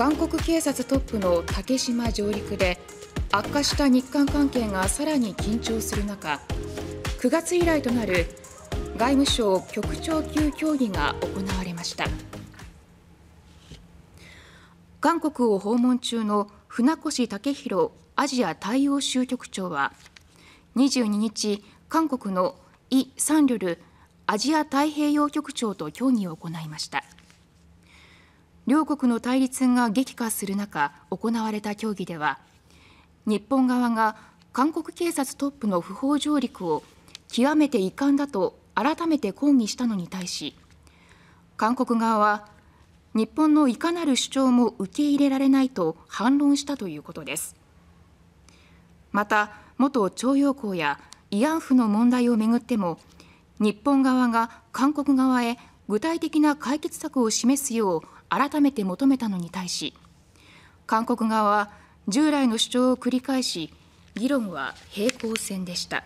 韓国警察トップの竹島上陸で悪化した日韓関係がさらに緊張する中9月以来となる外務省局長級協議が行われました韓国を訪問中の船越武弘アジア大洋州局長は22日韓国のイ・サンリョルアジア太平洋局長と協議を行いました両国の対立が激化する中行われた協議では日本側が韓国警察トップの不法上陸を極めて遺憾だと改めて抗議したのに対し韓国側は日本のいかなる主張も受け入れられないと反論したということですまた元徴用工や慰安婦の問題をめぐっても日本側が韓国側へ具体的な解決策を示すよう改めて求めたのに対し韓国側は従来の主張を繰り返し議論は平行線でした。